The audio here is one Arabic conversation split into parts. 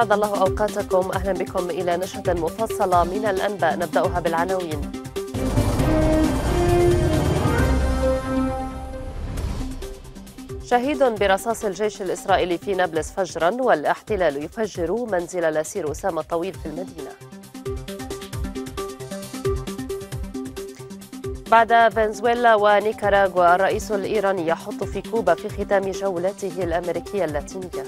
أسعد الله أوقاتكم أهلا بكم إلى نشرة مفصلة من الأنباء نبدأها بالعناوين شهيد برصاص الجيش الإسرائيلي في نابلس فجرا والاحتلال يفجر منزل الأسير أسامة الطويل في المدينة بعد فنزويلا ونيكاراغوا الرئيس الإيراني يحط في كوبا في ختام جولته الأمريكية اللاتينية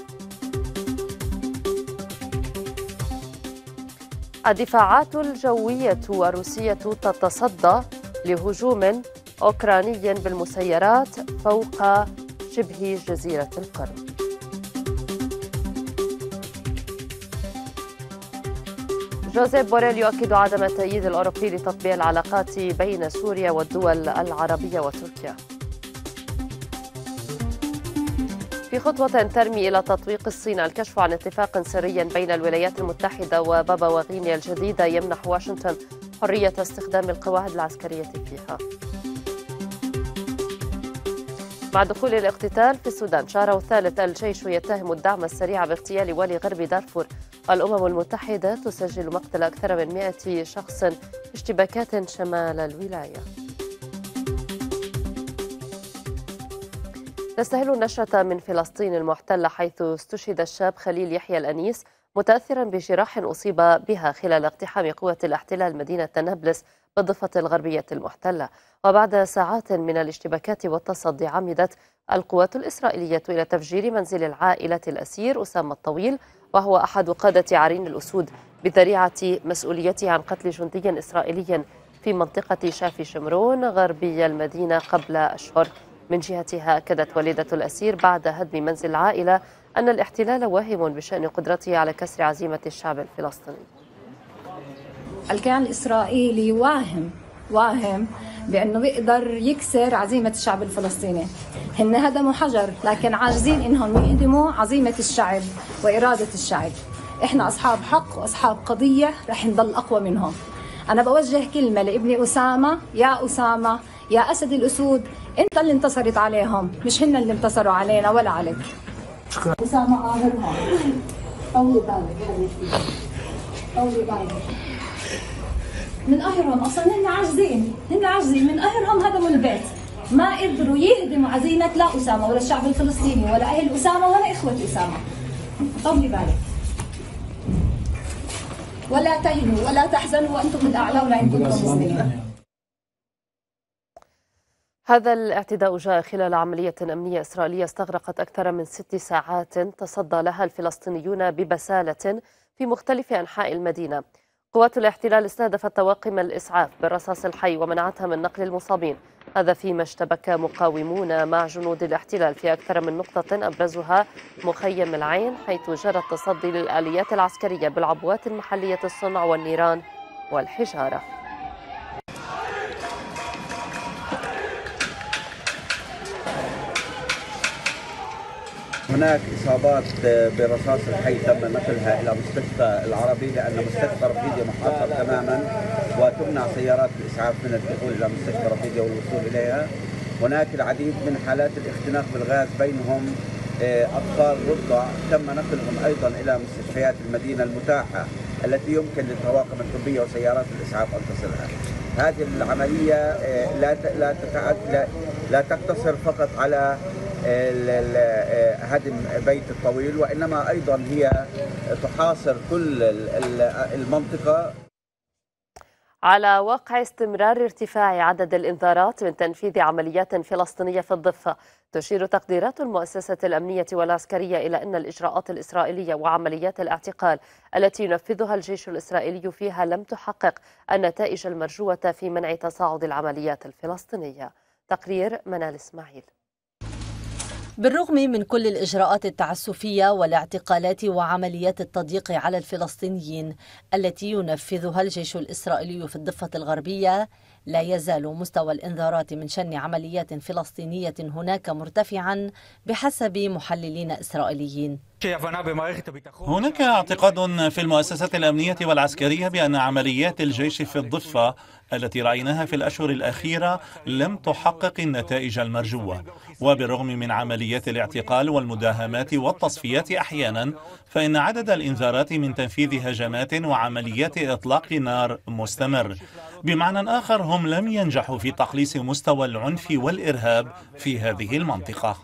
الدفاعات الجوية الروسية تتصدى لهجوم أوكراني بالمسيرات فوق شبه جزيرة القرم جوزيف بوريل يؤكد عدم التأييد الأوروبي لتطبيع العلاقات بين سوريا والدول العربية وتركيا في خطوة ترمي إلى تطويق الصين الكشف عن اتفاق سري بين الولايات المتحدة وبابا وغينيا الجديدة يمنح واشنطن حرية استخدام القواعد العسكرية فيها مع دخول الاقتتال في السودان شهره الثالث الجيش يتهم الدعم السريع باغتيال والي غرب دارفور الأمم المتحدة تسجل مقتل أكثر من 100 شخص في اشتباكات شمال الولاية تستهل النشرة من فلسطين المحتلة حيث استشهد الشاب خليل يحيى الأنيس متأثرا بجراح أصيب بها خلال اقتحام قوة الاحتلال مدينة نابلس بالضفة الغربية المحتلة وبعد ساعات من الاشتباكات والتصدي عمدت القوات الإسرائيلية إلى تفجير منزل العائلة الأسير أسامة الطويل وهو أحد قادة عرين الأسود بذريعة مسؤوليته عن قتل جندي إسرائيلي في منطقة شافي شمرون غربي المدينة قبل أشهر من جهتها أكدت والدة الأسير بعد هدم منزل العائلة أن الاحتلال واهم بشأن قدرته على كسر عزيمة الشعب الفلسطيني الكيان الإسرائيلي واهم واهم بأنه بيقدر يكسر عزيمة الشعب الفلسطيني هن هدموا حجر لكن عاجزين إنهم يهدموا عزيمة الشعب وإرادة الشعب إحنا أصحاب حق وأصحاب قضية رح نضل أقوى منهم أنا بوجه كلمة لابني أسامة يا أسامة يا أسد الأسود أنت اللي انتصرت عليهم مش هن اللي انتصروا علينا ولا عليك شكرا أسامة آهرها طولي بالك طولي بالك من قهرهم اصلا هن عاجزين هن عاجزين من قهرهم هدموا البيت ما قدروا يهدموا عزيمه لا اسامه ولا الشعب الفلسطيني ولا اهل اسامه ولا اخوه اسامه طولي بالك ولا تهنوا ولا تحزنوا وأنتم الأعلون إن كنتم مسلمين هذا الاعتداء جاء خلال عملية أمنية إسرائيلية استغرقت أكثر من ست ساعات تصدى لها الفلسطينيون ببسالة في مختلف أنحاء المدينة قوات الاحتلال استهدفت طواقم الإسعاف بالرصاص الحي ومنعتها من نقل المصابين هذا فيما اشتبك مقاومون مع جنود الاحتلال في أكثر من نقطة أبرزها مخيم العين حيث جرى التصدي للآليات العسكرية بالعبوات المحلية الصنع والنيران والحجارة هناك اصابات برصاص الحي تم نقلها الى مستشفى العربي لان مستشفى رفيديا محاصر تماما وتمنع سيارات الاسعاف من الدخول الى مستشفى رفيديا والوصول اليها. هناك العديد من حالات الاختناق بالغاز بينهم آه، اطفال رضع تم نقلهم ايضا الى مستشفيات المدينه المتاحه التي يمكن للطواقم الطبيه وسيارات الاسعاف ان تصلها. هذه العمليه آه، لا لا لا تقتصر فقط على آه، هدم بيت الطويل وإنما أيضا هي تحاصر كل المنطقة على وقع استمرار ارتفاع عدد الإنذارات من تنفيذ عمليات فلسطينية في الضفة تشير تقديرات المؤسسة الأمنية والعسكرية إلى أن الإجراءات الإسرائيلية وعمليات الاعتقال التي ينفذها الجيش الإسرائيلي فيها لم تحقق النتائج المرجوة في منع تصاعد العمليات الفلسطينية تقرير منال إسماعيل بالرغم من كل الإجراءات التعسفية والاعتقالات وعمليات التضييق على الفلسطينيين التي ينفذها الجيش الإسرائيلي في الضفة الغربية لا يزال مستوى الانذارات من شن عمليات فلسطينية هناك مرتفعا بحسب محللين إسرائيليين هناك اعتقاد في المؤسسات الأمنية والعسكرية بأن عمليات الجيش في الضفة التي رأيناها في الأشهر الأخيرة لم تحقق النتائج المرجوة وبالرغم من عمليات الاعتقال والمداهمات والتصفيات أحيانا فإن عدد الإنذارات من تنفيذ هجمات وعمليات إطلاق نار مستمر بمعنى آخر هم لم ينجحوا في تقليص مستوى العنف والإرهاب في هذه المنطقة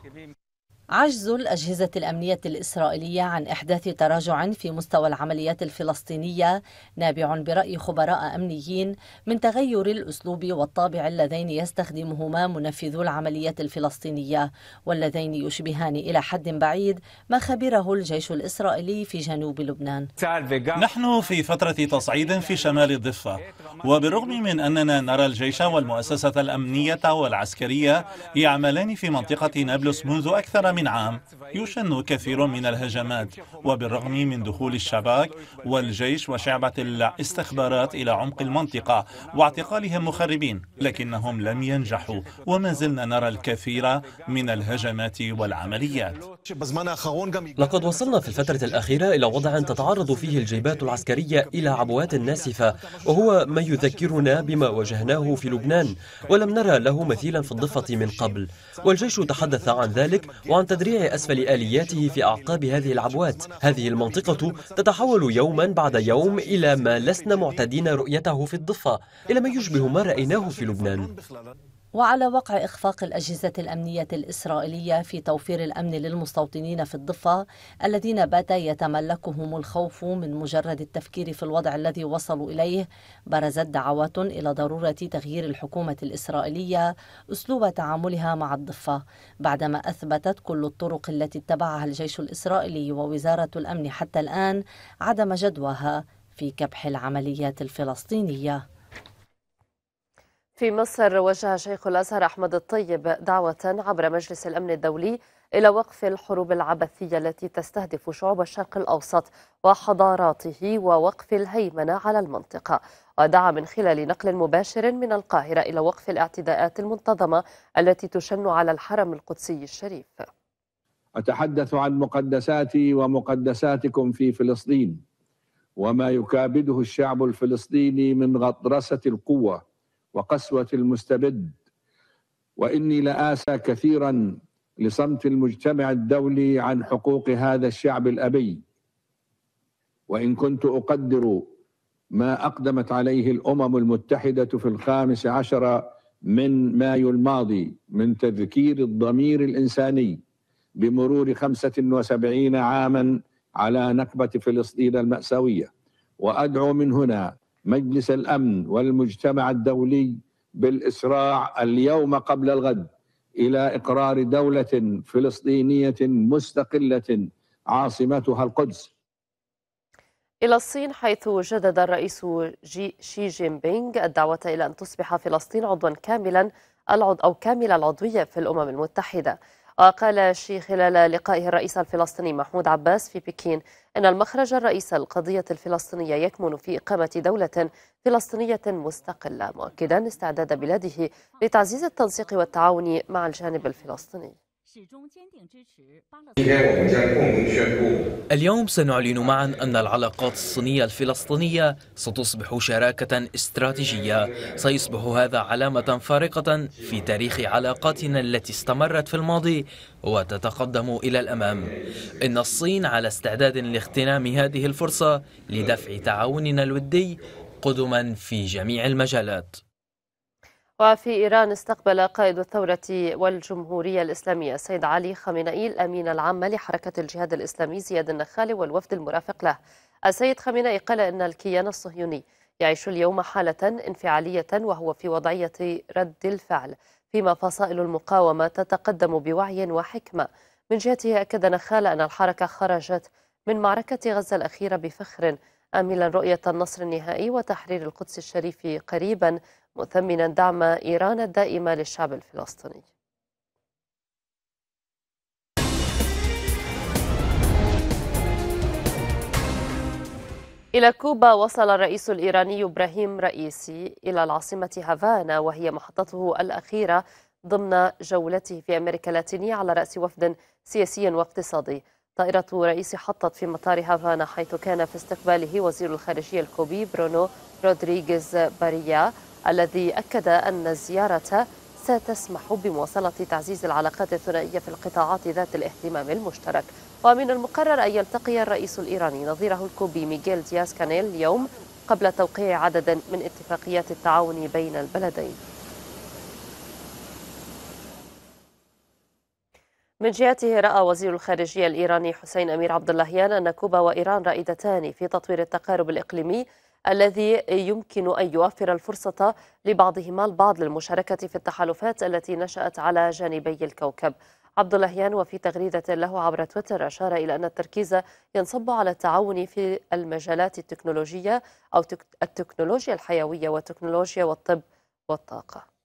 عجز الأجهزة الأمنية الإسرائيلية عن إحداث تراجع في مستوى العمليات الفلسطينية نابع برأي خبراء أمنيين من تغير الأسلوب والطابع اللذين يستخدمهما منفذو العمليات الفلسطينية واللذين يشبهان إلى حد بعيد ما خبره الجيش الإسرائيلي في جنوب لبنان نحن في فترة تصعيد في شمال الضفة وبالرغم من أننا نرى الجيش والمؤسسة الأمنية والعسكرية يعملان في منطقة نابلس منذ أكثر من من عام يشن كثير من الهجمات وبالرغم من دخول الشباك والجيش وشعبة الاستخبارات إلى عمق المنطقة واعتقالهم مخربين لكنهم لم ينجحوا وما زلنا نرى الكثير من الهجمات والعمليات لقد وصلنا في الفترة الأخيرة إلى وضع تتعرض فيه الجيبات العسكرية إلى عبوات ناسفة وهو ما يذكرنا بما واجهناه في لبنان ولم نرى له مثيلا في الضفة من قبل والجيش تحدث عن ذلك وعن تدريع أسفل آلياته في أعقاب هذه العبوات هذه المنطقة تتحول يوما بعد يوم إلى ما لسنا معتدين رؤيته في الضفة إلى ما يشبه ما رأيناه في لبنان وعلى وقع إخفاق الأجهزة الأمنية الإسرائيلية في توفير الأمن للمستوطنين في الضفة الذين بات يتملكهم الخوف من مجرد التفكير في الوضع الذي وصلوا إليه برزت دعوات إلى ضرورة تغيير الحكومة الإسرائيلية أسلوب تعاملها مع الضفة بعدما أثبتت كل الطرق التي اتبعها الجيش الإسرائيلي ووزارة الأمن حتى الآن عدم جدواها في كبح العمليات الفلسطينية في مصر وجه شيخ الازهر احمد الطيب دعوه عبر مجلس الامن الدولي الى وقف الحروب العبثيه التي تستهدف شعوب الشرق الاوسط وحضاراته ووقف الهيمنه على المنطقه ودعا من خلال نقل مباشر من القاهره الى وقف الاعتداءات المنتظمه التي تشن على الحرم القدسي الشريف اتحدث عن مقدساتي ومقدساتكم في فلسطين وما يكابده الشعب الفلسطيني من غطرسه القوه وقسوة المستبد وإني لآسى كثيرا لصمت المجتمع الدولي عن حقوق هذا الشعب الأبي وإن كنت أقدر ما أقدمت عليه الأمم المتحدة في الخامس عشر من مايو الماضي من تذكير الضمير الإنساني بمرور 75 عاما على نكبة فلسطين المأساوية وأدعو من هنا مجلس الامن والمجتمع الدولي بالاسراع اليوم قبل الغد الى اقرار دوله فلسطينيه مستقله عاصمتها القدس إلى الصين حيث جدد الرئيس جي شي جين بينغ الدعوة إلى أن تصبح فلسطين عضوا كاملا العضو أو كامل العضوية في الأمم المتحدة وقال الشيخ خلال لقائه الرئيس الفلسطيني محمود عباس في بكين أن المخرج الرئيسي للقضية الفلسطينية يكمن في إقامة دولة فلسطينية مستقلة مؤكدا استعداد بلاده لتعزيز التنسيق والتعاون مع الجانب الفلسطيني اليوم سنعلن معا أن العلاقات الصينية الفلسطينية ستصبح شراكة استراتيجية سيصبح هذا علامة فارقة في تاريخ علاقاتنا التي استمرت في الماضي وتتقدم إلى الأمام إن الصين على استعداد لاغتنام هذه الفرصة لدفع تعاوننا الودي قدما في جميع المجالات وفي إيران استقبل قائد الثورة والجمهورية الإسلامية سيد علي خامنئي الأمين العام لحركة الجهاد الإسلامي زياد النخالي والوفد المرافق له السيد خامنئي قال إن الكيان الصهيوني يعيش اليوم حالة انفعالية وهو في وضعية رد الفعل فيما فصائل المقاومة تتقدم بوعي وحكمة من جهته أكد نخال أن الحركة خرجت من معركة غزة الأخيرة بفخر آملا رؤية النصر النهائي وتحرير القدس الشريف قريبا مثمنا دعم إيران الدائم للشعب الفلسطيني إلى كوبا وصل الرئيس الإيراني إبراهيم رئيسي إلى العاصمة هافانا وهي محطته الأخيرة ضمن جولته في أمريكا اللاتينية على رأس وفد سياسي واقتصادي طائرة رئيسي حطت في مطار هافانا حيث كان في استقباله وزير الخارجية الكوبي برونو رودريغيز باريا الذي أكد أن الزيارة ستسمح بمواصلة تعزيز العلاقات الثنائية في القطاعات ذات الاهتمام المشترك ومن المقرر أن يلتقي الرئيس الإيراني نظيره الكوبي ميغيل دياس كانيل اليوم قبل توقيع عدد من اتفاقيات التعاون بين البلدين من جهته رأى وزير الخارجية الإيراني حسين أمير عبد اللهيان أن كوبا وإيران رائدتان في تطوير التقارب الإقليمي الذي يمكن أن يوفر الفرصة لبعضهما البعض للمشاركة في التحالفات التي نشأت على جانبي الكوكب عبد اللهيان وفي تغريدة له عبر تويتر أشار إلى أن التركيز ينصب على التعاون في المجالات التكنولوجية أو التكنولوجيا الحيوية والتكنولوجيا والطب والطاقة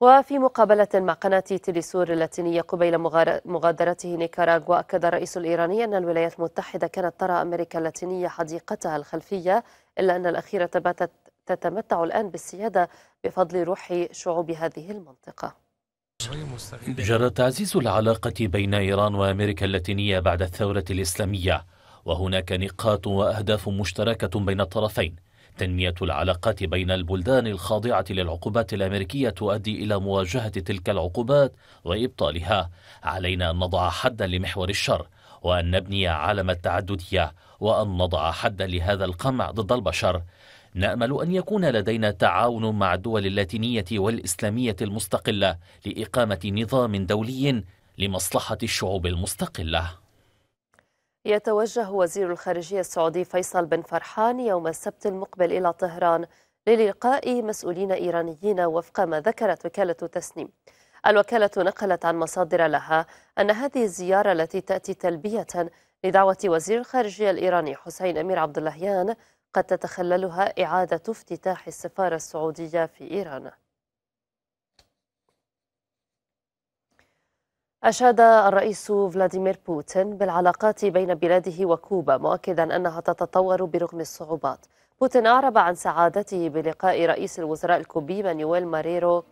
وفي مقابلة مع قناة تيليسور اللاتينية قبيل مغادرته نيكاراغوا أكد الرئيس الإيراني أن الولايات المتحدة كانت ترى أمريكا اللاتينية حديقتها الخلفية إلا أن الأخيرة باتت تتمتع الآن بالسيادة بفضل روح شعوب هذه المنطقة جرى تعزيز العلاقة بين إيران وأمريكا اللاتينية بعد الثورة الإسلامية وهناك نقاط وأهداف مشتركة بين الطرفين تنمية العلاقات بين البلدان الخاضعة للعقوبات الأمريكية تؤدي إلى مواجهة تلك العقوبات وإبطالها علينا أن نضع حدا لمحور الشر وأن نبني عالم التعددية وأن نضع حدا لهذا القمع ضد البشر نامل ان يكون لدينا تعاون مع الدول اللاتينيه والاسلاميه المستقله لاقامه نظام دولي لمصلحه الشعوب المستقله يتوجه وزير الخارجية السعودي فيصل بن فرحان يوم السبت المقبل إلى طهران للقاء مسؤولين إيرانيين وفق ما ذكرت وكالة تسنيم الوكالة نقلت عن مصادر لها أن هذه الزيارة التي تأتي تلبية لدعوة وزير الخارجية الإيراني حسين أمير عبد اللهيان قد تتخللها إعادة افتتاح السفارة السعودية في إيران أشاد الرئيس فلاديمير بوتين بالعلاقات بين بلاده وكوبا مؤكدا أنها تتطور برغم الصعوبات بوتين أعرب عن سعادته بلقاء رئيس الوزراء الكوبي مانويل ماريرو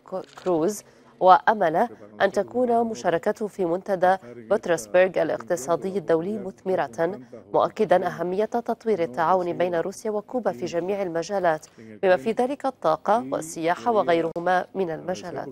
كروز وأمل أن تكون مشاركته في منتدى بطرسبرغ الاقتصادي الدولي مثمرة مؤكدا أهمية تطوير التعاون بين روسيا وكوبا في جميع المجالات بما في ذلك الطاقة والسياحة وغيرهما من المجالات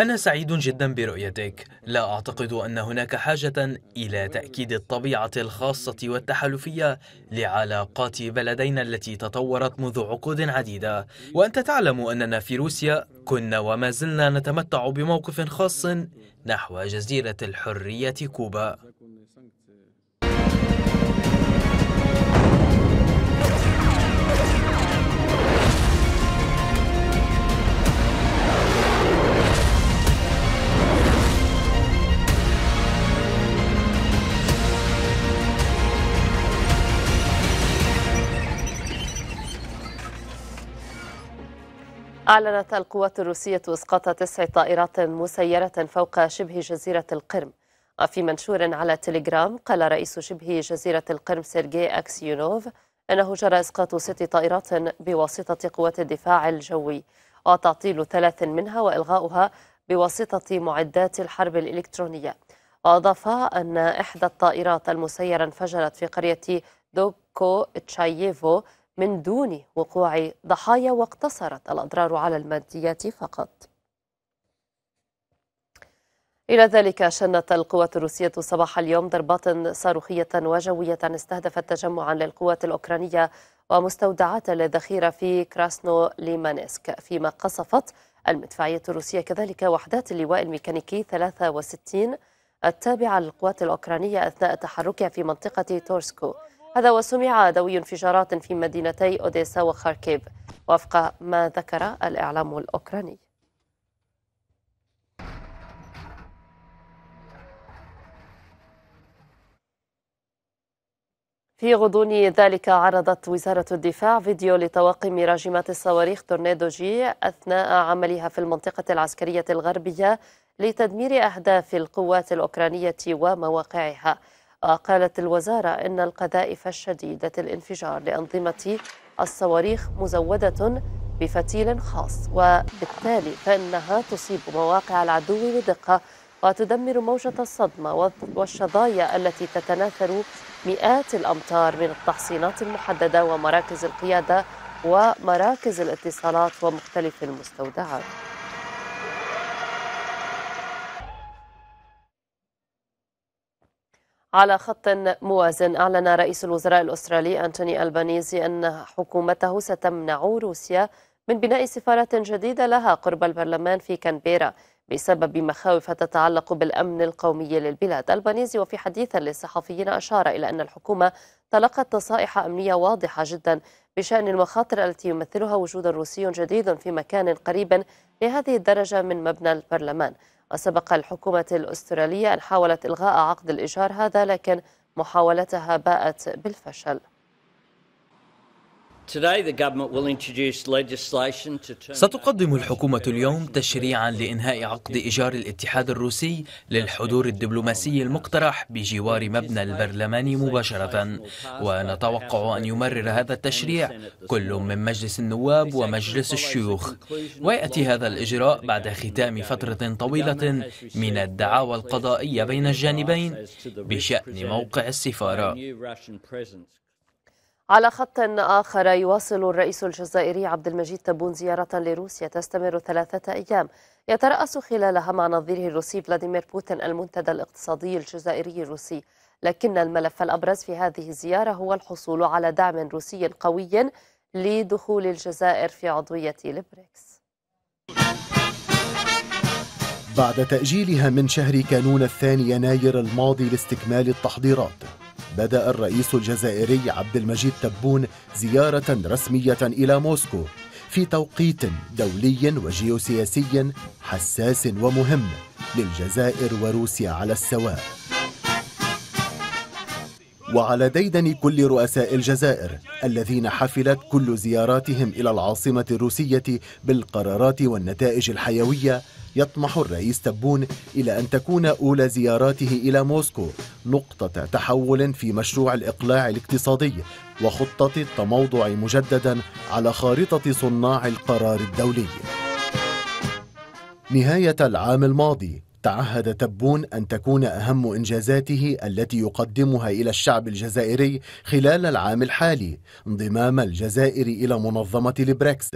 أنا سعيد جدا برؤيتك لا أعتقد أن هناك حاجة إلى تأكيد الطبيعة الخاصة والتحالفية لعلاقات بلدينا التي تطورت منذ عقود عديدة وأنت تعلم أننا في روسيا كنا وما زلنا نتمتع بموقف خاص نحو جزيرة الحرية كوبا أعلنت القوات الروسية إسقاط تسع طائرات مسيرة فوق شبه جزيرة القرم وفي منشور على تليجرام قال رئيس شبه جزيرة القرم سيرجي أكسيونوف أنه جرى إسقاط ست طائرات بواسطة قوات الدفاع الجوي وتعطيل ثلاث منها وإلغاؤها بواسطة معدات الحرب الإلكترونية وأضاف أن إحدى الطائرات المسيرة انفجرت في قرية دوكو تشاييفو من دون وقوع ضحايا واقتصرت الأضرار على الماديات فقط إلى ذلك شنت القوات الروسية صباح اليوم ضربات صاروخية وجوية استهدفت تجمعا للقوات الأوكرانية ومستودعات للذخيرة في كراسنو ليمانسك فيما قصفت المدفعية الروسية كذلك وحدات اللواء الميكانيكي 63 التابعة للقوات الأوكرانية أثناء تحركها في منطقة تورسكو هذا وسمع دوي انفجارات في مدينتي أوديسا وخاركيف وفق ما ذكر الإعلام الأوكراني في غضون ذلك عرضت وزارة الدفاع فيديو لطواقم راجمات الصواريخ تورنيدو جي أثناء عملها في المنطقة العسكرية الغربية لتدمير أهداف القوات الأوكرانية ومواقعها وقالت الوزارة إن القذائف الشديدة الانفجار لأنظمة الصواريخ مزودة بفتيل خاص وبالتالي فإنها تصيب مواقع العدو بدقة وتدمر موجة الصدمة والشظايا التي تتناثر مئات الأمتار من التحصينات المحددة ومراكز القيادة ومراكز الاتصالات ومختلف المستودعات على خط موازن أعلن رئيس الوزراء الأسترالي أنتوني ألبانيزي أن حكومته ستمنع روسيا من بناء سفارة جديدة لها قرب البرلمان في كانبيرا بسبب مخاوف تتعلق بالأمن القومي للبلاد البانيزي وفي حديث للصحفيين أشار إلى أن الحكومة تلقت نصائح أمنية واضحة جدا بشأن المخاطر التي يمثلها وجود روسي جديد في مكان قريب لهذه الدرجة من مبنى البرلمان وسبق الحكومة الأسترالية أن حاولت إلغاء عقد الإيجار هذا لكن محاولتها باءت بالفشل ستقدم الحكومة اليوم تشريعا لإنهاء عقد إيجار الاتحاد الروسي للحضور الدبلوماسي المقترح بجوار مبنى البرلمان مباشرة ونتوقع أن يمرر هذا التشريع كل من مجلس النواب ومجلس الشيوخ ويأتي هذا الإجراء بعد ختام فترة طويلة من الدعاوى القضائية بين الجانبين بشأن موقع السفارة على خط آخر يواصل الرئيس الجزائري عبد المجيد تبون زيارة لروسيا تستمر ثلاثة أيام يترأس خلالها مع نظيره الروسي فلاديمير بوتين المنتدى الاقتصادي الجزائري الروسي لكن الملف الأبرز في هذه الزيارة هو الحصول على دعم روسي قوي لدخول الجزائر في عضوية البريكس بعد تأجيلها من شهر كانون الثاني يناير الماضي لاستكمال التحضيرات بدأ الرئيس الجزائري عبد المجيد تبون زيارة رسمية إلى موسكو في توقيت دولي وجيوسياسي حساس ومهم للجزائر وروسيا على السواء وعلى ديدن كل رؤساء الجزائر الذين حفلت كل زياراتهم الى العاصمه الروسيه بالقرارات والنتائج الحيويه يطمح الرئيس تبون إلى أن تكون أولى زياراته إلى موسكو نقطة تحول في مشروع الإقلاع الاقتصادي وخطة التموضع مجددا على خارطة صناع القرار الدولي. نهاية العام الماضي تعهد تبون أن تكون أهم إنجازاته التي يقدمها إلى الشعب الجزائري خلال العام الحالي انضمام الجزائر إلى منظمة البريكس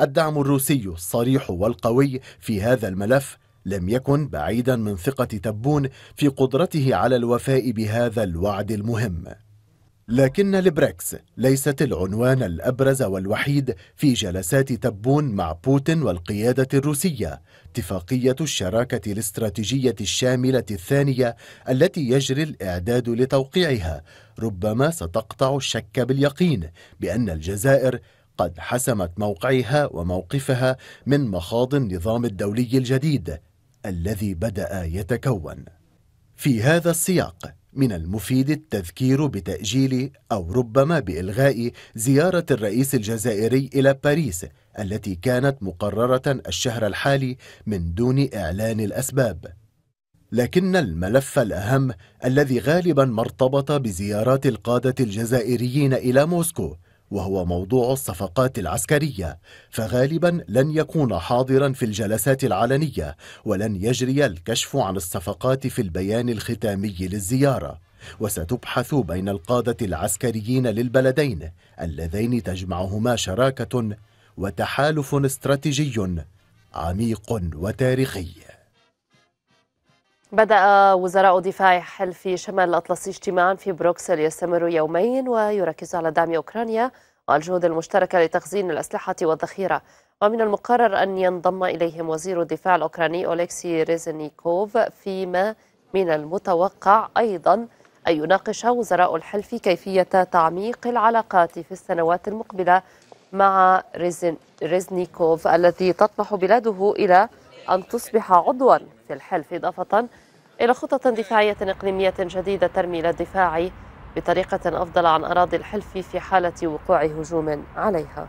الدعم الروسي الصريح والقوي في هذا الملف لم يكن بعيدا من ثقة تبون في قدرته على الوفاء بهذا الوعد المهم لكن البريكس ليست العنوان الأبرز والوحيد في جلسات تبون مع بوتين والقيادة الروسية اتفاقية الشراكة الاستراتيجية الشاملة الثانية التي يجري الإعداد لتوقيعها ربما ستقطع الشك باليقين بأن الجزائر قد حسمت موقعها وموقفها من مخاض النظام الدولي الجديد الذي بدا يتكون في هذا السياق من المفيد التذكير بتاجيل او ربما بالغاء زياره الرئيس الجزائري الى باريس التي كانت مقرره الشهر الحالي من دون اعلان الاسباب لكن الملف الاهم الذي غالبا ما ارتبط بزيارات القاده الجزائريين الى موسكو وهو موضوع الصفقات العسكرية فغالبا لن يكون حاضرا في الجلسات العلنية ولن يجري الكشف عن الصفقات في البيان الختامي للزيارة وستبحث بين القادة العسكريين للبلدين اللذين تجمعهما شراكة وتحالف استراتيجي عميق وتاريخي بدأ وزراء دفاع حلف شمال الأطلسي اجتماعا في بروكسل يستمر يومين ويركز على دعم أوكرانيا والجهود المشتركة لتخزين الأسلحة والذخيرة ومن المقرر أن ينضم إليهم وزير الدفاع الأوكراني أوليكسي ريزنيكوف فيما من المتوقع أيضا أن يناقش وزراء الحلف كيفية تعميق العلاقات في السنوات المقبلة مع ريزن ريزنيكوف الذي تطمح بلاده إلى أن تصبح عضوا في الحلف إضافة إلى خطط دفاعية إقليمية جديدة ترمي إلى الدفاع بطريقة أفضل عن أراضي الحلف في حالة وقوع هجوم عليها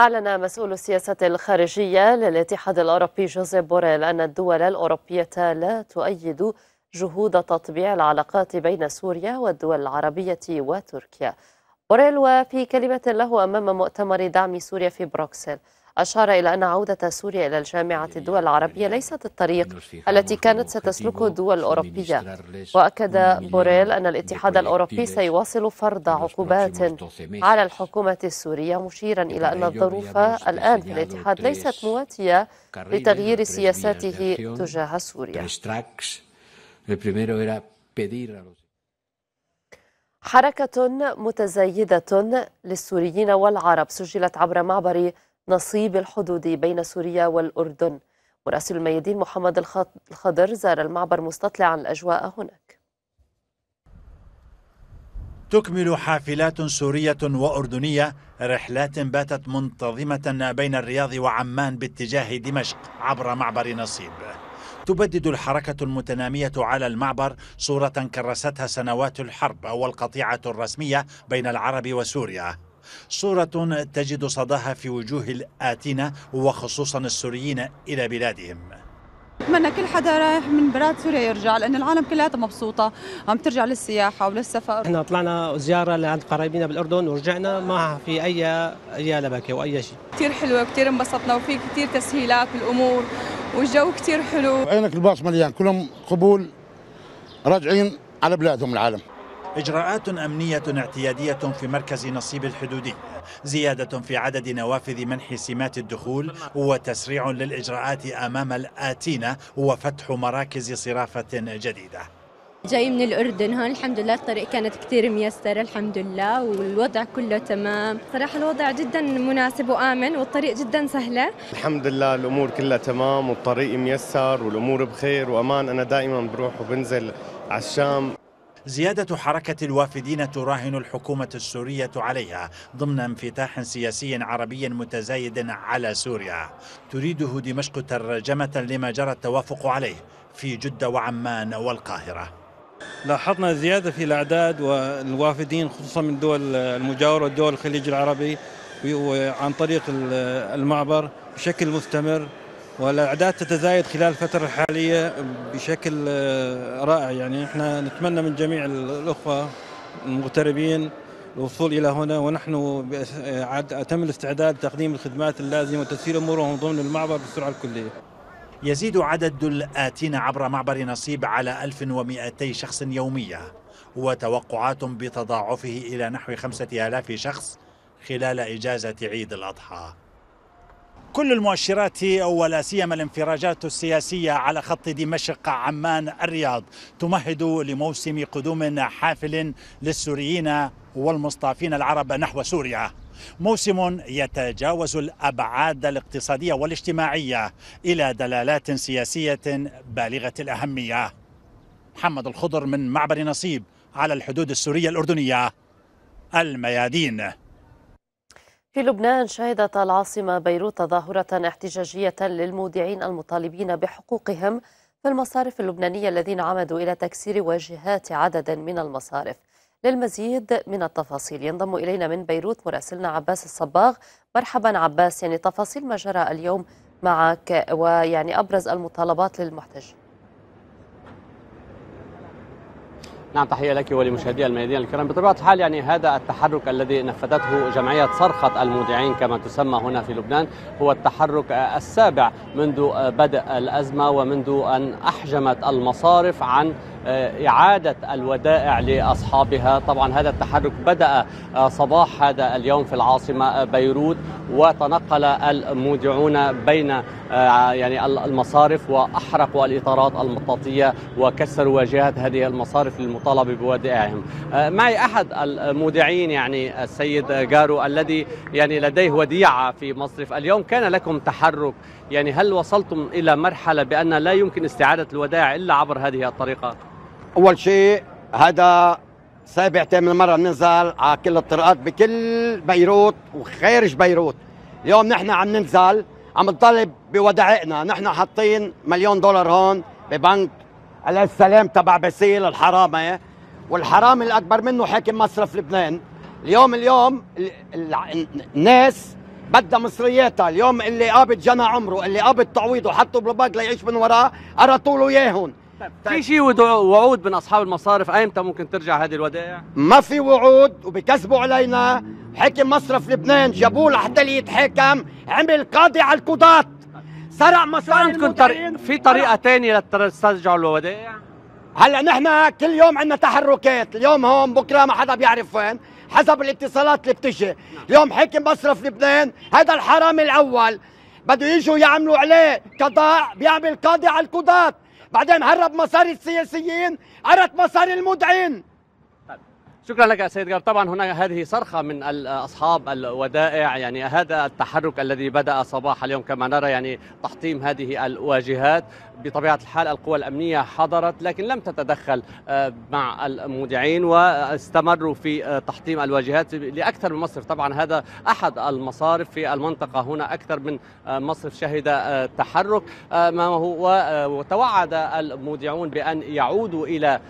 أعلن مسؤول السياسة الخارجية للاتحاد الأوروبي جوزيف بوريل أن الدول الأوروبية لا تؤيد جهود تطبيع العلاقات بين سوريا والدول العربية وتركيا بوريل وفي كلمة له أمام مؤتمر دعم سوريا في بروكسل أشار إلى أن عودة سوريا إلى الجامعة الدول العربية ليست الطريق التي كانت ستسلكه الدول الأوروبية وأكد بوريل أن الاتحاد الأوروبي سيواصل فرض عقوبات على الحكومة السورية مشيرا إلى أن الظروف الآن في الاتحاد ليست مواتية لتغيير سياساته تجاه سوريا حركة متزايدة للسوريين والعرب سجلت عبر معبر نصيب الحدود بين سوريا والأردن مراسل الميادين محمد الخضر زار المعبر مستطلعا الأجواء هناك تكمل حافلات سورية وأردنية رحلات باتت منتظمة بين الرياض وعمان باتجاه دمشق عبر معبر نصيب تبدد الحركة المتنامية على المعبر صورة كرستها سنوات الحرب والقطيعة الرسمية بين العرب وسوريا صورة تجد صداها في وجوه الآتين وخصوصا السوريين إلى بلادهم بتمنى كل حدا رايح من بلاد سوريا يرجع لان العالم كلها مبسوطه عم ترجع للسياحه وللسفر احنا طلعنا زياره لعند قرايبنا بالاردن ورجعنا ما في اي اي لبكه واي شيء كثير حلوه كثير انبسطنا وفي كثير تسهيلات الأمور والجو كثير حلو عينك الباص مليان كلهم قبول راجعين على بلادهم العالم إجراءات أمنية اعتيادية في مركز نصيب الحدودي زيادة في عدد نوافذ منح سمات الدخول وتسريع للإجراءات أمام الآتين وفتح مراكز صرافة جديدة جاي من الأردن هون الحمد لله الطريق كانت كثير ميسرة الحمد لله والوضع كله تمام صراحة الوضع جدا مناسب وآمن والطريق جدا سهلة الحمد لله الأمور كلها تمام والطريق ميسر والأمور بخير وأمان أنا دائما بروح وبنزل على الشام زيادة حركة الوافدين تراهن الحكومة السورية عليها ضمن انفتاح سياسي عربي متزايد على سوريا تريده دمشق ترجمة لما جرى التوافق عليه في جدة وعمان والقاهرة لاحظنا زيادة في الأعداد والوافدين خصوصا من دول المجاورة والدول الخليج العربي عن طريق المعبر بشكل مستمر والاعداد تتزايد خلال الفتره الحاليه بشكل آه، رائع يعني احنا نتمنى من جميع الاخوه المغتربين الوصول الى هنا ونحن آه، اتم الاستعداد لتقديم الخدمات اللازمه وتسهيل امورهم ضمن المعبر بالسرعه الكليه. يزيد عدد الآتين عبر معبر نصيب على 1200 شخص يوميا وتوقعات بتضاعفه إلى نحو 5000 شخص خلال إجازة عيد الأضحى كل المؤشرات ولا سيما الانفراجات السياسيه على خط دمشق عمان الرياض تمهد لموسم قدوم حافل للسوريين والمصطافين العرب نحو سوريا موسم يتجاوز الابعاد الاقتصاديه والاجتماعيه الى دلالات سياسيه بالغه الاهميه محمد الخضر من معبر نصيب على الحدود السوريه الاردنيه الميادين في لبنان شهدت العاصمة بيروت تظاهرة احتجاجية للمودعين المطالبين بحقوقهم في المصارف اللبنانية الذين عمدوا إلى تكسير واجهات عدد من المصارف للمزيد من التفاصيل ينضم إلينا من بيروت مراسلنا عباس الصباغ مرحبا عباس يعني تفاصيل ما جرى اليوم معك ويعني أبرز المطالبات للمحتجين نعم تحية لك ولمشاهدي الميادين الكرام بطبيعة الحال يعني هذا التحرك الذي نفذته جمعية صرخة المودعين كما تسمى هنا في لبنان هو التحرك السابع منذ بدء الأزمة ومنذ أن أحجمت المصارف عن آه، إعادة الودائع لأصحابها طبعا هذا التحرك بدأ آه، صباح هذا اليوم في العاصمة بيروت وتنقل المودعون بين آه، يعني المصارف وأحرقوا الإطارات المطاطية وكسروا واجهات هذه المصارف للمطالبة بودائعهم معي أحد المودعين يعني السيد جارو الذي يعني لديه وديعة في مصرف اليوم كان لكم تحرك يعني هل وصلتم إلى مرحلة بأن لا يمكن استعادة الودائع إلا عبر هذه الطريقة؟ اول شيء هذا سابع ثامن مره بننزل على كل الطرقات بكل بيروت وخارج بيروت اليوم نحن عم ننزل عم نطالب بودائعنا نحن حاطين مليون دولار هون ببنك على السلام تبع باسيل الحرامه والحرام الاكبر منه حاكم مصرف لبنان اليوم اليوم الناس بدها مصرياتها اليوم اللي قابض جنى عمره اللي قابض تعويضه حطه بالبنك ليعيش من وراه قرطوا له اياهم طيب. في شيء وعود من اصحاب المصارف ايمتى ممكن ترجع هذه الودائع؟ ما في وعود وبكذبوا علينا حكم مصرف لبنان جابوه لحتى يتحاكم عمل قاضي على القضاة سرق مصاري عندكم طريق في طريقه ثانيه لتسترجعوا الودائع؟ هلا نحن كل يوم عندنا تحركات، اليوم هون بكره ما حدا بيعرف وين، حسب الاتصالات اللي بتجي، نعم. اليوم حاكم مصرف لبنان هذا الحرامي الاول بده يجوا يعملوا عليه قضاء بيعمل قاضي على القضاة بعدين هرب مصاري السياسيين عرت مصاري المدعين طيب. شكرا لك سيد جابر طبعا هنا هذه صرخه من اصحاب الودائع يعني هذا التحرك الذي بدا صباح اليوم كما نرى يعني تحطيم هذه الواجهات بطبيعة الحال القوى الأمنية حضرت لكن لم تتدخل آه، مع المودعين واستمروا في آه، تحطيم الواجهات لأكثر من مصرف طبعا هذا أحد المصارف في المنطقة هنا أكثر من آه، مصرف شهد تحرك ما هو وتوعد المودعون بأن يعودوا إلى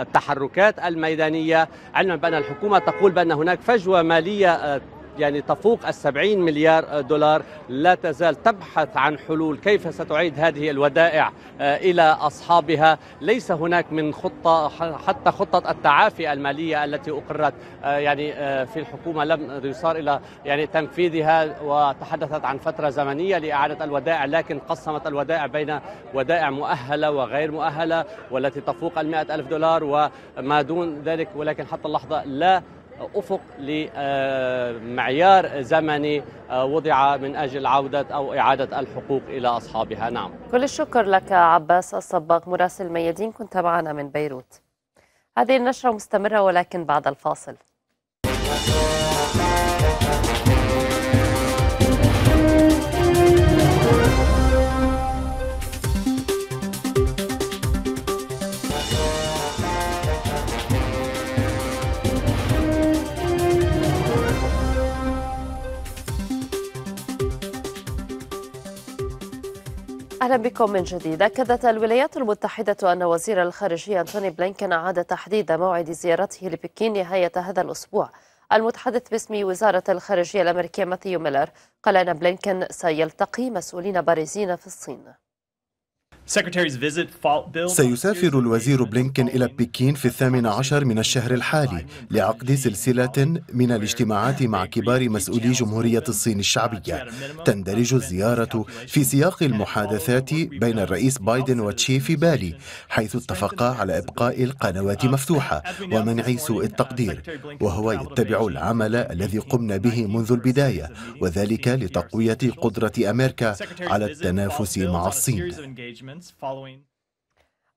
التحركات الميدانية علما بأن الحكومة تقول بأن هناك فجوة مالية يعني تفوق السبعين مليار دولار لا تزال تبحث عن حلول كيف ستعيد هذه الودائع آه، إلى أصحابها ليس هناك من خطة حتى خطة التعافي المالية التي أقرت آه، يعني آه، في الحكومة لم يصار إلى يعني تنفيذها وتحدثت عن فترة زمنية لإعادة الودائع لكن قسمت الودائع بين ودائع مؤهلة وغير مؤهلة والتي تفوق المائة ألف دولار وما دون ذلك ولكن حتى اللحظة لا افق لمعيار زمني آه، وضع من اجل عوده او اعاده الحقوق الى اصحابها نعم كل الشكر لك عباس الصباغ مراسل ميادين كنت معنا من بيروت هذه النشره مستمره ولكن بعد الفاصل أهلا بكم من جديد أكدت الولايات المتحدة أن وزير الخارجية أنتوني بلينكن اعاد تحديد موعد زيارته لبكين نهاية هذا الأسبوع المتحدث باسم وزارة الخارجية الأمريكية ماثيو ميلر قال أن بلينكن سيلتقي مسؤولين بارزين في الصين سيسافر الوزير بلينكن إلى بكين في الثامن عشر من الشهر الحالي لعقد سلسلة من الاجتماعات مع كبار مسؤولي جمهورية الصين الشعبية تندرج الزيارة في سياق المحادثات بين الرئيس بايدن وتشي في بالي حيث اتفقا على إبقاء القنوات مفتوحة ومنع سوء التقدير وهو يتبع العمل الذي قمنا به منذ البداية وذلك لتقوية قدرة أمريكا على التنافس مع الصين developments following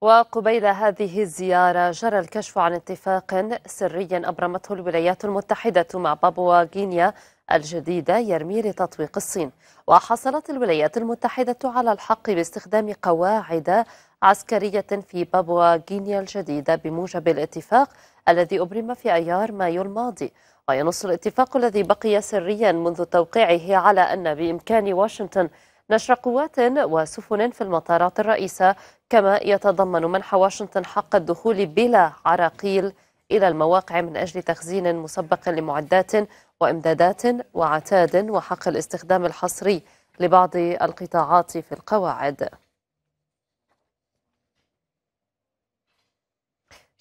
وقبيل هذه الزيارة جرى الكشف عن اتفاق سري أبرمته الولايات المتحدة مع بابوا غينيا الجديدة يرمي لتطويق الصين وحصلت الولايات المتحدة على الحق باستخدام قواعد عسكرية في بابوا غينيا الجديدة بموجب الاتفاق الذي أبرم في أيار مايو الماضي وينص الاتفاق الذي بقي سريا منذ توقيعه على أن بإمكان واشنطن نشر قوات وسفن في المطارات الرئيسة كما يتضمن منح واشنطن حق الدخول بلا عراقيل إلى المواقع من أجل تخزين مسبق لمعدات وإمدادات وعتاد وحق الاستخدام الحصري لبعض القطاعات في القواعد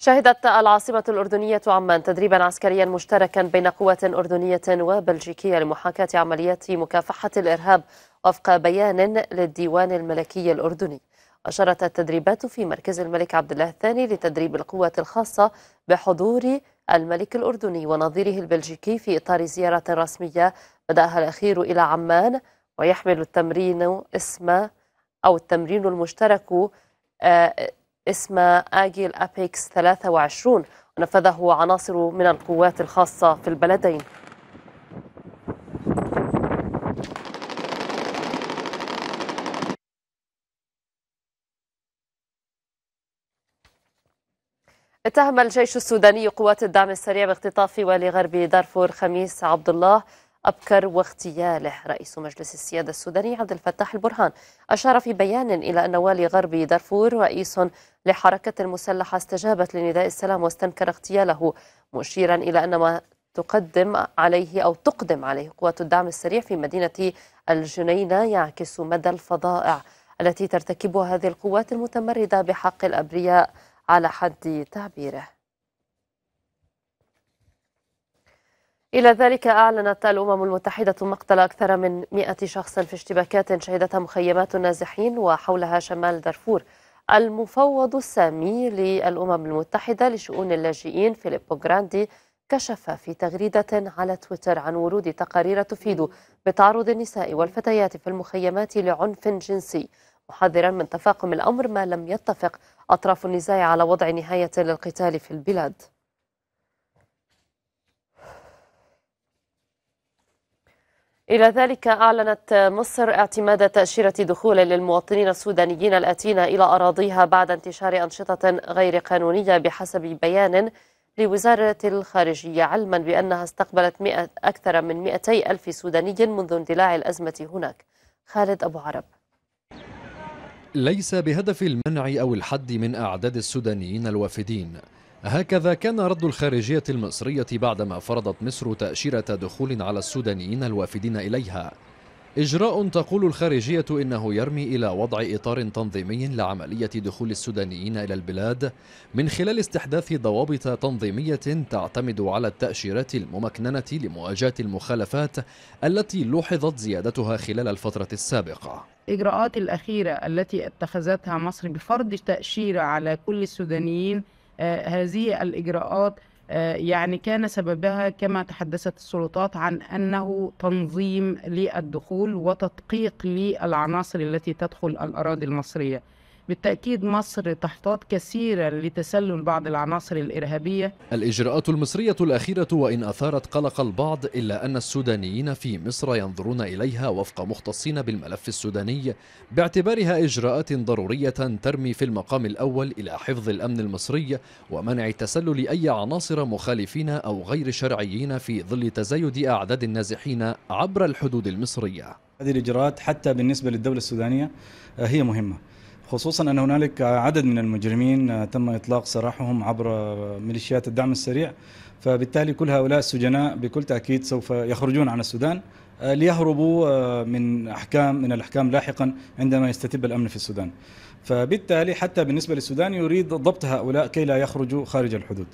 شهدت العاصمة الأردنية عمان تدريبا عسكريا مشتركا بين قوات أردنية وبلجيكية لمحاكاة عمليات مكافحة الإرهاب وفق بيان للديوان الملكي الأردني أشرت التدريبات في مركز الملك عبد الله الثاني لتدريب القوات الخاصة بحضور الملك الأردني ونظيره البلجيكي في إطار زيارة رسمية بدأها الأخير إلى عمان ويحمل التمرين اسم أو التمرين المشترك آه، اسم آجيل أبيكس 23 ونفذه عناصر من القوات الخاصة في البلدين اتهم الجيش السوداني قوات الدعم السريع باختطاف والي غرب دارفور خميس عبد الله أبكر واغتياله رئيس مجلس السيادة السوداني عبد الفتاح البرهان أشار في بيان إلى أن والي غرب دارفور رئيس لحركة مسلحة استجابت لنداء السلام واستنكر اغتياله مشيرا إلى أن ما تقدم عليه أو تقدم عليه قوات الدعم السريع في مدينة الجنينة يعكس مدى الفظائع التي ترتكبها هذه القوات المتمردة بحق الأبرياء على حد تعبيره إلى ذلك أعلنت الأمم المتحدة مقتل أكثر من 100 شخص في اشتباكات شهدتها مخيمات النازحين وحولها شمال دارفور المفوض السامي للأمم المتحدة لشؤون اللاجئين فيليبو جراندي كشف في تغريدة على تويتر عن ورود تقارير تفيد بتعرض النساء والفتيات في المخيمات لعنف جنسي محذرا من تفاقم الأمر ما لم يتفق أطراف النزاع على وضع نهاية للقتال في البلاد إلى ذلك أعلنت مصر اعتماد تأشيرة دخول للمواطنين السودانيين الآتين إلى أراضيها بعد انتشار أنشطة غير قانونية بحسب بيان لوزارة الخارجية علما بأنها استقبلت مئة أكثر من 200 ألف سوداني منذ اندلاع الأزمة هناك خالد أبو عرب ليس بهدف المنع أو الحد من أعداد السودانيين الوافدين هكذا كان رد الخارجية المصرية بعدما فرضت مصر تأشيرة دخول على السودانيين الوافدين إليها إجراء تقول الخارجية إنه يرمي إلى وضع إطار تنظيمي لعملية دخول السودانيين إلى البلاد من خلال استحداث ضوابط تنظيمية تعتمد على التأشيرات الممكننة لمواجهة المخالفات التي لوحظت زيادتها خلال الفترة السابقة الإجراءات الأخيرة التي اتخذتها مصر بفرض تأشيرة على كل السودانيين آه، هذه الإجراءات آه، يعني كان سببها كما تحدثت السلطات عن انه تنظيم للدخول وتدقيق للعناصر التي تدخل الاراضي المصريه بالتأكيد مصر تحتاط كثيرا لتسلل بعض العناصر الإرهابية الإجراءات المصرية الأخيرة وإن أثارت قلق البعض إلا أن السودانيين في مصر ينظرون إليها وفق مختصين بالملف السوداني باعتبارها إجراءات ضرورية ترمي في المقام الأول إلى حفظ الأمن المصري ومنع تسلل أي عناصر مخالفين أو غير شرعيين في ظل تزايد أعداد النازحين عبر الحدود المصرية هذه الإجراءات حتى بالنسبة للدولة السودانية آه، هي مهمة خصوصا أن هنالك عدد من المجرمين تم إطلاق سراحهم عبر ميليشيات الدعم السريع فبالتالي كل هؤلاء السجناء بكل تأكيد سوف يخرجون عن السودان آه، ليهربوا آه، من أحكام من الأحكام لاحقا عندما يستتب الأمن في السودان فبالتالي حتى بالنسبة للسودان يريد ضبط هؤلاء كي لا يخرجوا خارج الحدود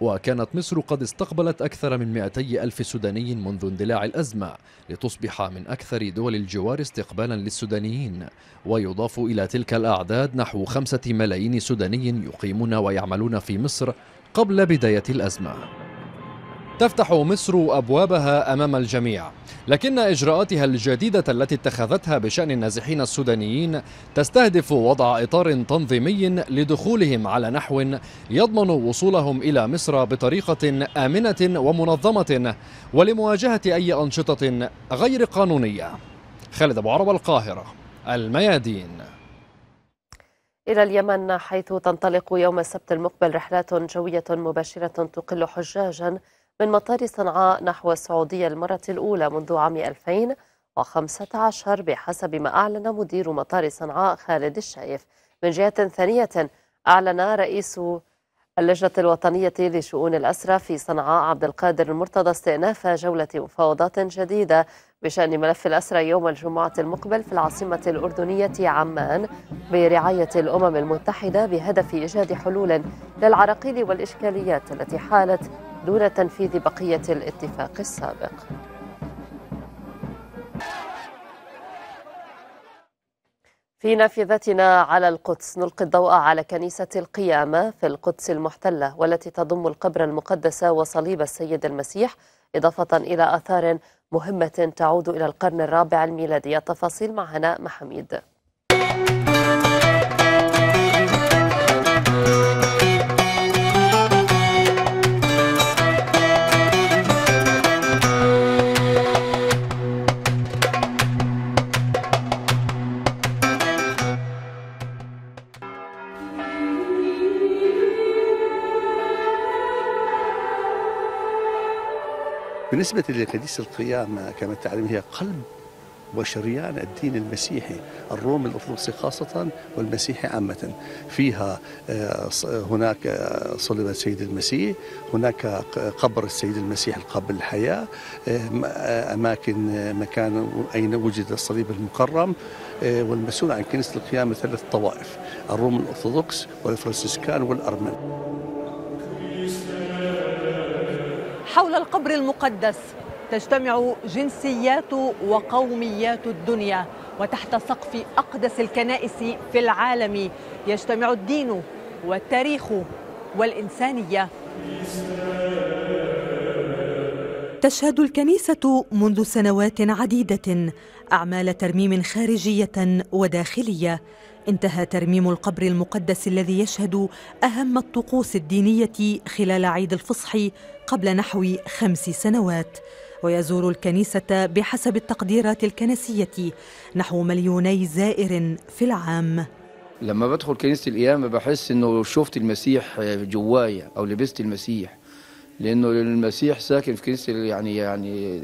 وكانت مصر قد استقبلت أكثر من 200 ألف سوداني منذ اندلاع الأزمة لتصبح من أكثر دول الجوار استقبالا للسودانيين ويضاف إلى تلك الأعداد نحو خمسة ملايين سوداني يقيمون ويعملون في مصر قبل بداية الأزمة تفتح مصر أبوابها أمام الجميع لكن إجراءاتها الجديدة التي اتخذتها بشأن النازحين السودانيين تستهدف وضع إطار تنظيمي لدخولهم على نحو يضمن وصولهم إلى مصر بطريقة آمنة ومنظمة ولمواجهة أي أنشطة غير قانونية خالد أبو عرب القاهرة الميادين إلى اليمن حيث تنطلق يوم السبت المقبل رحلات جوية مباشرة تقل حجاجا من مطار صنعاء نحو السعودية المرة الأولى منذ عام 2015 بحسب ما أعلن مدير مطار صنعاء خالد الشايف من جهة ثانية أعلن رئيس اللجنة الوطنية لشؤون الأسرى في صنعاء عبد القادر المرتضى استئناف جولة مفاوضات جديدة بشأن ملف الأسرى يوم الجمعة المقبل في العاصمة الأردنية عمان برعاية الأمم المتحدة بهدف إيجاد حلول للعراقيل والإشكاليات التي حالت دون تنفيذ بقية الاتفاق السابق في نافذتنا على القدس نلقي الضوء على كنيسة القيامة في القدس المحتلة والتي تضم القبر المقدس وصليب السيد المسيح إضافة إلى آثار مهمة تعود إلى القرن الرابع الميلادي التفاصيل مع هناء محميد بالنسبة لكنيسة القيامة كما تعلم هي قلب وشريان الدين المسيحي الروم الأرثوذكسي خاصة والمسيحي عامة فيها آه، هناك آه، صلب السيد المسيح هناك آه، قبر السيد المسيح القابل للحياة أماكن مكان أين وجد الصليب المكرم والمسؤول عن كنيسة القيامة ثلاث طوائف الروم الأرثوذكس والفرنسيسكان والأرمن حول القبر المقدس تجتمع جنسيات وقوميات الدنيا وتحت سقف اقدس الكنائس في العالم يجتمع الدين والتاريخ والانسانيه تشهد الكنيسة منذ سنوات عديدة أعمال ترميم خارجية وداخلية انتهى ترميم القبر المقدس الذي يشهد أهم الطقوس الدينية خلال عيد الفصح قبل نحو خمس سنوات ويزور الكنيسة بحسب التقديرات الكنسية نحو مليوني زائر في العام لما بدخل كنيسة القيامة بحس إنه شفت المسيح جوايا أو لبست المسيح لانه المسيح ساكن في كنيسه يعني يعني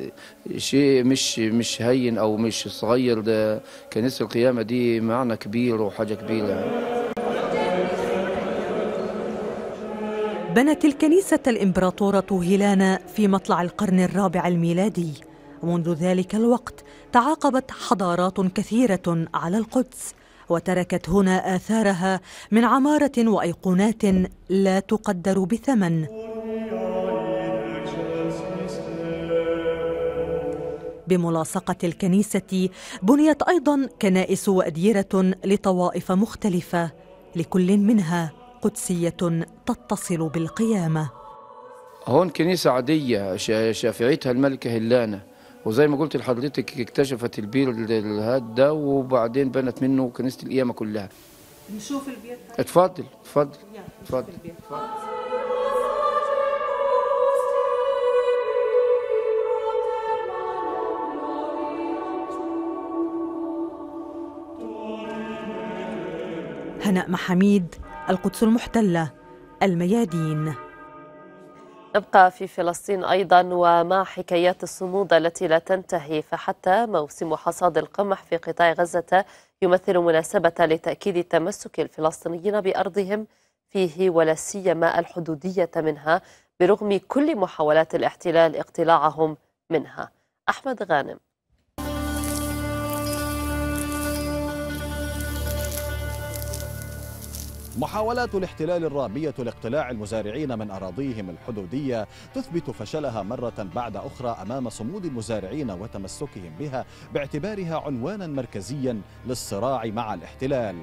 شيء مش مش هين او مش صغير ده كنيسه القيامه دي معنى كبير وحاجه كبيره يعني. بنت الكنيسة الإمبراطورة هيلانا في مطلع القرن الرابع الميلادي منذ ذلك الوقت تعاقبت حضارات كثيرة على القدس وتركت هنا آثارها من عمارة وأيقونات لا تقدر بثمن بملاصقة الكنيسة بنيت أيضا كنائس وأديرة لطوائف مختلفة لكل منها قدسية تتصل بالقيامة هون كنيسة عادية شافعيتها الملكة هلانة وزي ما قلت لحضرتك اكتشفت البير الهاد ده وبعدين بنت منه كنيسة القيامة كلها نشوف البير اتفضل اتفضل اتفضل, اتفضل. هناء محميد القدس المحتلة الميادين نبقى في فلسطين أيضا ومع حكايات الصمود التي لا تنتهي فحتى موسم حصاد القمح في قطاع غزة يمثل مناسبة لتأكيد تمسك الفلسطينيين بأرضهم فيه ولا سيما الحدودية منها برغم كل محاولات الاحتلال اقتلاعهم منها أحمد غانم محاولات الاحتلال الرامية لاقتلاع المزارعين من أراضيهم الحدودية تثبت فشلها مرة بعد أخرى أمام صمود المزارعين وتمسكهم بها باعتبارها عنوانا مركزيا للصراع مع الاحتلال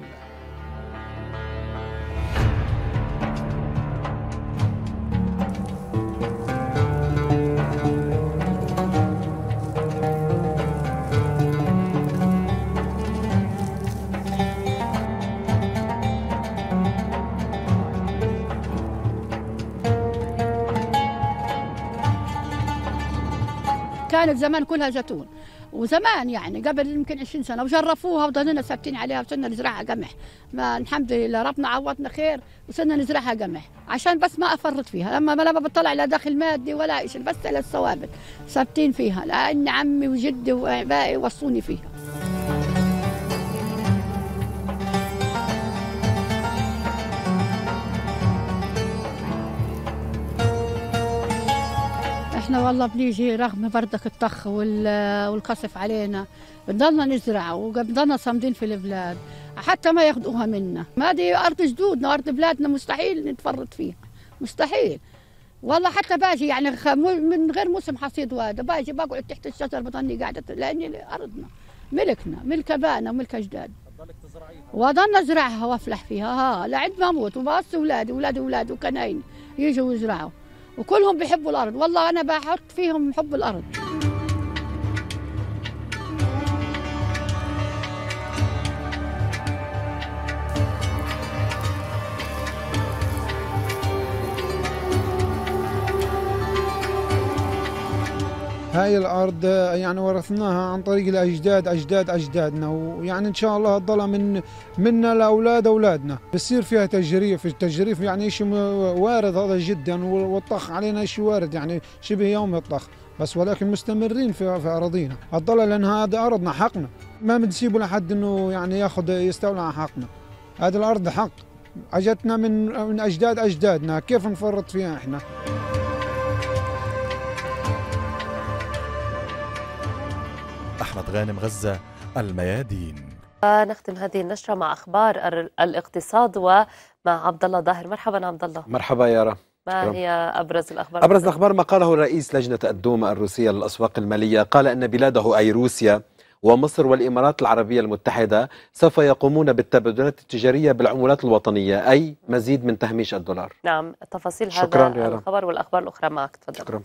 كانت زمان كلها زيتون وزمان يعني قبل يمكن 20 سنه وجرفوها وضلنا ثابتين عليها وصرنا نزرعها قمح ما الحمد لله ربنا عوضنا خير وصرنا نزرعها قمح عشان بس ما افرط فيها اما ما بطلع لا دخل مادي ولا شيء بس للثوابت ثابتين فيها لان عمي وجدي وابائي وصوني فيها احنا والله بنيجي رغم بردك الطخ والقصف علينا بنضلنا نزرع وبنضلنا صامدين في البلاد حتى ما ياخذوها منا ما هذه ارض جدودنا ارض بلادنا مستحيل نتفرط فيها مستحيل والله حتى باجي يعني من غير موسم حصيد وهذا باجي بقعد تحت الشجر بضلني قاعده لاني ارضنا ملكنا ملك ابائنا وملك اجدادنا وظل ازرعها وافلح فيها ها لعد ما اموت وباص اولادي اولادي اولادي وكناين يجوا يزرعوا وكلهم بيحبوا الارض والله انا بحط فيهم حب الارض هاي الارض يعني ورثناها عن طريق الاجداد اجداد اجدادنا ويعني ان شاء الله تضلها من منا لاولاد اولادنا بصير فيها تجريف التجريف يعني شيء وارد هذا جدا والطخ علينا شيء وارد يعني شبه يوم الطخ بس ولكن مستمرين في في اراضينا تضل لان هذا ارضنا حقنا ما بنسيبه لحد انه يعني ياخذ يستولى على حقنا هذه الارض حق اجتنا من من اجداد اجدادنا كيف نفرط فيها احنا أحمد غانم غزة الميادين نختم هذه النشرة مع أخبار الاقتصاد ومع عبد الله ظاهر مرحبا عبد الله مرحبا يا رب ما هي أبرز الأخبار؟ أبرز الأخبار ما قاله رئيس لجنة الدوما الروسية للأسواق المالية قال أن بلاده أي روسيا ومصر والإمارات العربية المتحدة سوف يقومون بالتبادلات التجارية بالعملات الوطنية أي مزيد من تهميش الدولار نعم تفاصيل هذا شكرا الخبر والأخبار الأخرى معك تفضل شكرا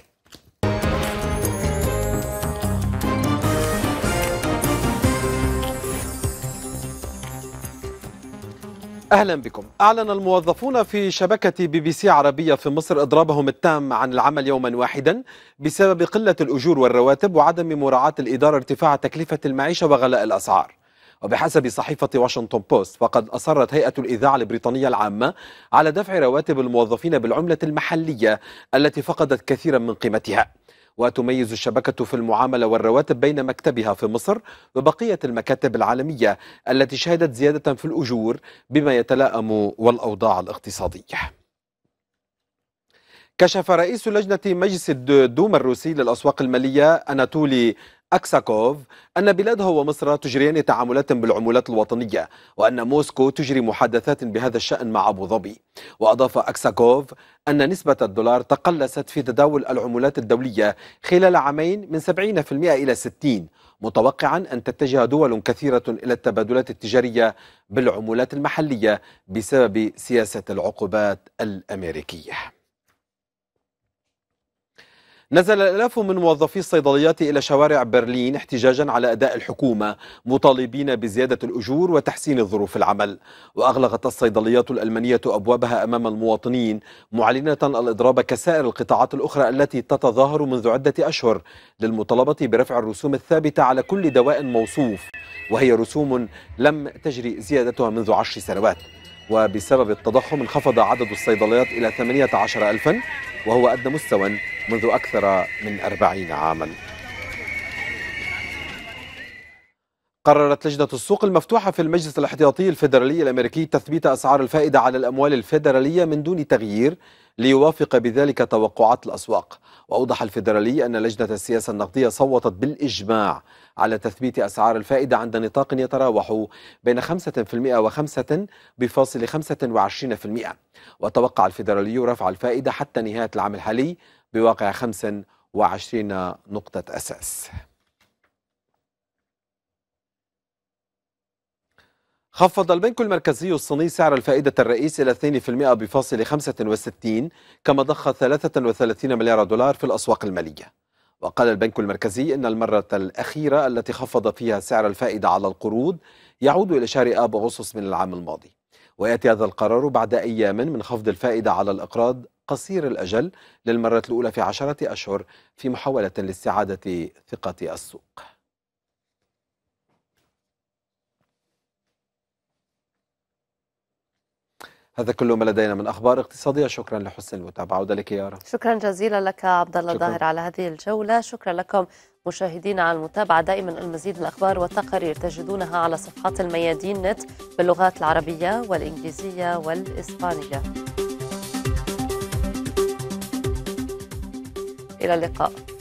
أهلا بكم أعلن الموظفون في شبكة بي بي سي عربية في مصر إضرابهم التام عن العمل يوما واحدا بسبب قلة الأجور والرواتب وعدم مراعاة الإدارة ارتفاع تكلفة المعيشة وغلاء الأسعار وبحسب صحيفة واشنطن بوست فقد أصرت هيئة الإذاعة البريطانية العامة على دفع رواتب الموظفين بالعملة المحلية التي فقدت كثيرا من قيمتها وتميز الشبكة في المعاملة والرواتب بين مكتبها في مصر وبقية المكاتب العالمية التي شهدت زيادة في الأجور بما يتلائم والأوضاع الاقتصادية كشف رئيس لجنة مجلس الدوما الروسي للأسواق المالية أناتولي أكساكوف أن بلاده ومصر تجريان تعاملات بالعملات الوطنية وأن موسكو تجري محادثات بهذا الشأن مع أبو ظبي وأضاف أكساكوف أن نسبة الدولار تقلصت في تداول العملات الدولية خلال عامين من 70% إلى 60 متوقعا أن تتجه دول كثيرة إلى التبادلات التجارية بالعملات المحلية بسبب سياسة العقوبات الأمريكية نزل الاف من موظفي الصيدليات الى شوارع برلين احتجاجا على اداء الحكومه مطالبين بزياده الاجور وتحسين ظروف العمل واغلقت الصيدليات الالمانيه ابوابها امام المواطنين معلنه الاضراب كسائر القطاعات الاخرى التي تتظاهر منذ عده اشهر للمطالبه برفع الرسوم الثابته على كل دواء موصوف وهي رسوم لم تجري زيادتها منذ عشر سنوات وبسبب التضخم انخفض عدد الصيدليات إلى 18 ألفا وهو أدنى مستوى منذ أكثر من 40 عاما قررت لجنة السوق المفتوحة في المجلس الاحتياطي الفيدرالي الأمريكي تثبيت أسعار الفائدة على الأموال الفيدرالية من دون تغيير ليوافق بذلك توقعات الأسواق وأوضح الفيدرالي أن لجنة السياسة النقدية صوتت بالإجماع على تثبيت أسعار الفائدة عند نطاق يتراوح بين 5% و 5.25% وتوقع الفيدرالي رفع الفائدة حتى نهاية العام الحالي بواقع 25 نقطة أساس خفض البنك المركزي الصيني سعر الفائدة الرئيس إلى 2% بفاصل 65 كما ضخ 33 مليار دولار في الأسواق المالية وقال البنك المركزي إن المرة الأخيرة التي خفض فيها سعر الفائدة على القروض يعود إلى شهر آب أغسطس من العام الماضي ويأتي هذا القرار بعد أيام من خفض الفائدة على الأقراض قصير الأجل للمرة الأولى في عشرة أشهر في محاولة لاستعادة ثقة السوق هذا كله ما لدينا من اخبار اقتصاديه شكرا لحسن المتابعه عوده لك رب شكرا جزيلا لك عبد الله ظاهر على هذه الجوله شكرا لكم مشاهدينا على المتابعه دائما المزيد من الاخبار والتقارير تجدونها على صفحات الميادين نت باللغات العربيه والانجليزيه والاسبانيه الى اللقاء